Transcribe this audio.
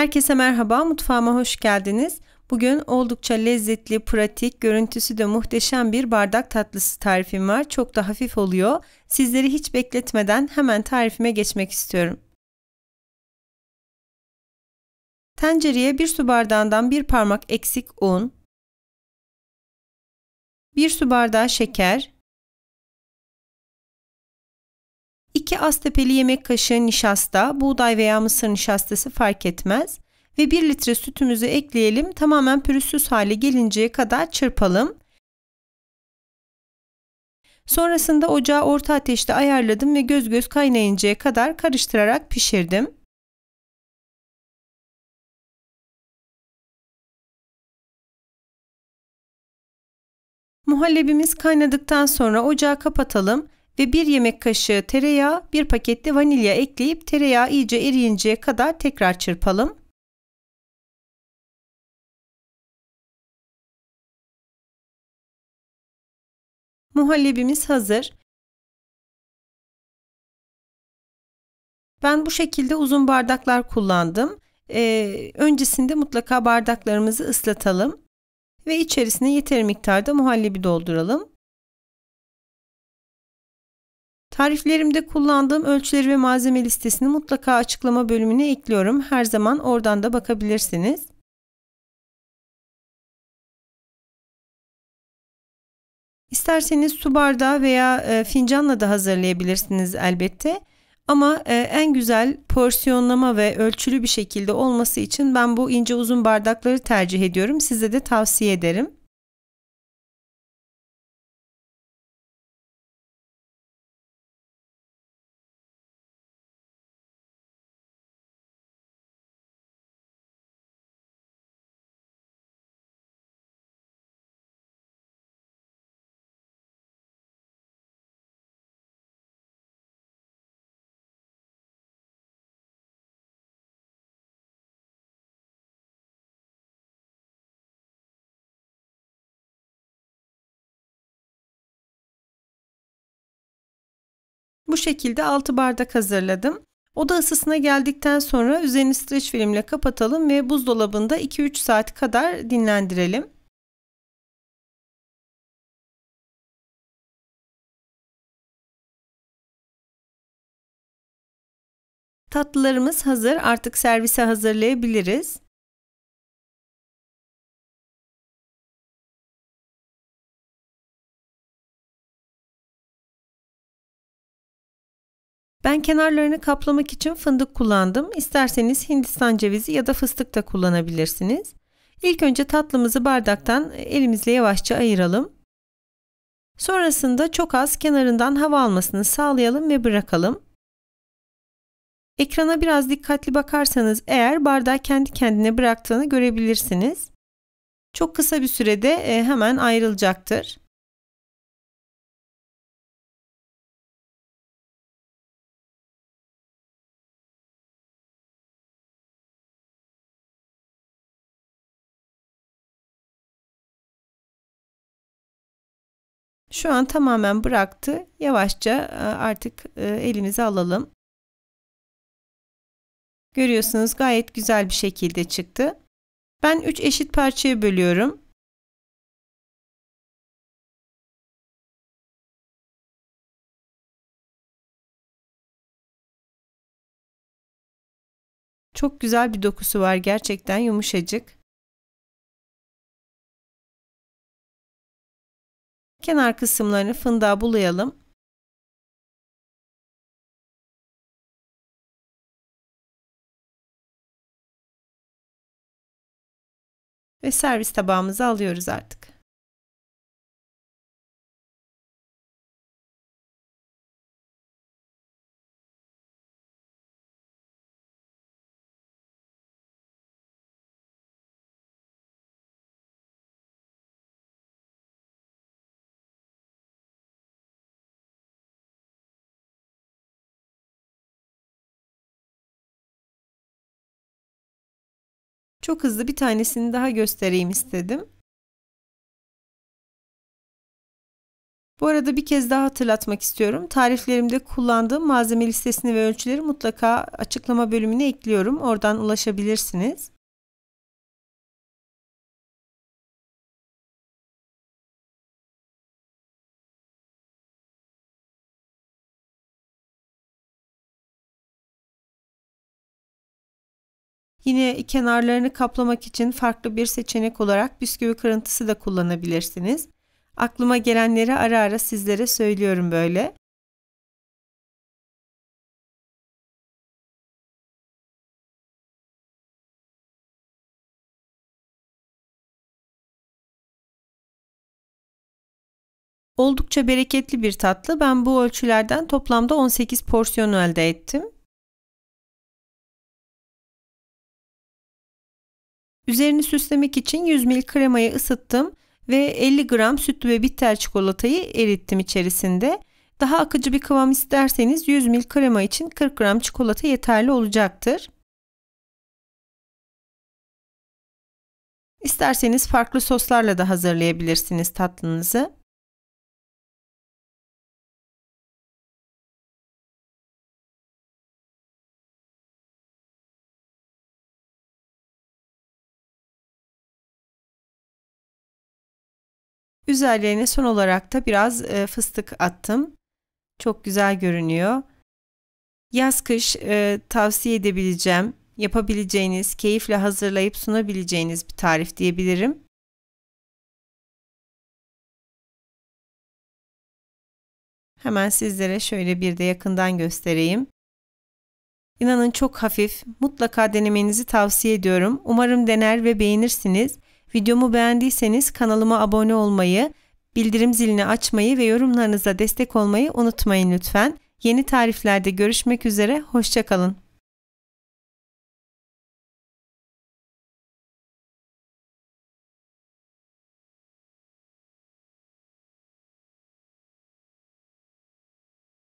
Herkese merhaba, mutfağıma hoş geldiniz. Bugün oldukça lezzetli, pratik, görüntüsü de muhteşem bir bardak tatlısı tarifim var. Çok da hafif oluyor. Sizleri hiç bekletmeden hemen tarifime geçmek istiyorum. Tencereye bir su bardağından bir parmak eksik un, bir su bardağı şeker, 2 az tepeli yemek kaşığı nişasta, buğday veya mısır nişastası fark etmez ve 1 litre sütümüzü ekleyelim. Tamamen pürüzsüz hale gelinceye kadar çırpalım. Sonrasında ocağı orta ateşte ayarladım ve göz göz kaynayıncaya kadar karıştırarak pişirdim. Muhallebimiz kaynadıktan sonra ocağı kapatalım ve 1 yemek kaşığı tereyağı, 1 pakette vanilya ekleyip tereyağı iyice eriyinceye kadar tekrar çırpalım. Muhallebimiz hazır. Ben bu şekilde uzun bardaklar kullandım. Ee, öncesinde mutlaka bardaklarımızı ıslatalım ve içerisine yeteri miktarda muhallebi dolduralım. Tariflerimde kullandığım ölçüleri ve malzeme listesini mutlaka açıklama bölümüne ekliyorum. Her zaman oradan da bakabilirsiniz. İsterseniz su bardağı veya e, fincanla da hazırlayabilirsiniz elbette. Ama e, en güzel porsiyonlama ve ölçülü bir şekilde olması için ben bu ince uzun bardakları tercih ediyorum. Size de tavsiye ederim. Bu şekilde 6 bardak hazırladım. Oda ısısına geldikten sonra üzerini streç filmle kapatalım ve buzdolabında 2-3 saat kadar dinlendirelim. Tatlılarımız hazır artık servise hazırlayabiliriz. Ben kenarlarını kaplamak için fındık kullandım. İsterseniz hindistan cevizi ya da fıstık da kullanabilirsiniz. İlk önce tatlımızı bardaktan e, elimizle yavaşça ayıralım. Sonrasında çok az kenarından hava almasını sağlayalım ve bırakalım. Ekrana biraz dikkatli bakarsanız eğer bardağı kendi kendine bıraktığını görebilirsiniz. Çok kısa bir sürede e, hemen ayrılacaktır. Şu an tamamen bıraktı. Yavaşça e, artık e, elimize alalım. Görüyorsunuz gayet güzel bir şekilde çıktı. Ben 3 eşit parçaya bölüyorum. Çok güzel bir dokusu var gerçekten yumuşacık. Kenar kısımlarını fındığa bulayalım. Ve servis tabağımıza alıyoruz artık. Çok hızlı bir tanesini daha göstereyim istedim. Bu arada bir kez daha hatırlatmak istiyorum. Tariflerimde kullandığım malzeme listesini ve ölçüleri mutlaka açıklama bölümüne ekliyorum. Oradan ulaşabilirsiniz. Yine kenarlarını kaplamak için farklı bir seçenek olarak bisküvi kırıntısı da kullanabilirsiniz. Aklıma gelenleri ara ara sizlere söylüyorum böyle. Oldukça bereketli bir tatlı. Ben bu ölçülerden toplamda 18 porsiyon elde ettim. Üzerini süslemek için 100 ml kremayı ısıttım ve 50 gram sütlü ve bitter çikolatayı erittim içerisinde. Daha akıcı bir kıvam isterseniz 100 ml krema için 40 gram çikolata yeterli olacaktır. İsterseniz farklı soslarla da hazırlayabilirsiniz tatlınızı. Üzerlerine son olarak da biraz e, fıstık attım. Çok güzel görünüyor. Yaz kış e, tavsiye edebileceğim, yapabileceğiniz, keyifle hazırlayıp sunabileceğiniz bir tarif diyebilirim. Hemen sizlere şöyle bir de yakından göstereyim. İnanın çok hafif, mutlaka denemenizi tavsiye ediyorum. Umarım dener ve beğenirsiniz. Videomu beğendiyseniz kanalıma abone olmayı, bildirim zilini açmayı ve yorumlarınıza destek olmayı unutmayın lütfen. Yeni tariflerde görüşmek üzere, hoşçakalın.